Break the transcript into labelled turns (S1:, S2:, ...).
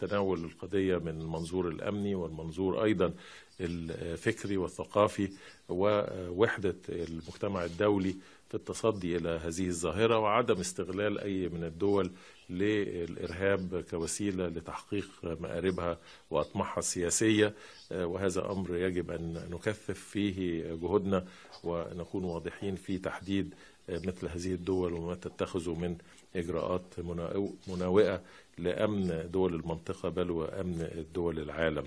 S1: تناول القضية من المنظور الأمني والمنظور أيضا الفكري والثقافي ووحدة المجتمع الدولي في التصدي إلى هذه الظاهرة وعدم استغلال أي من الدول للإرهاب كوسيلة لتحقيق مآربها وأطمحها السياسية وهذا أمر يجب أن نكثف فيه جهودنا ونكون واضحين في تحديد مثل هذه الدول
S2: وما تتخذه من إجراءات مناوئة لأمن دول المنطقة بل وأمن دول العالم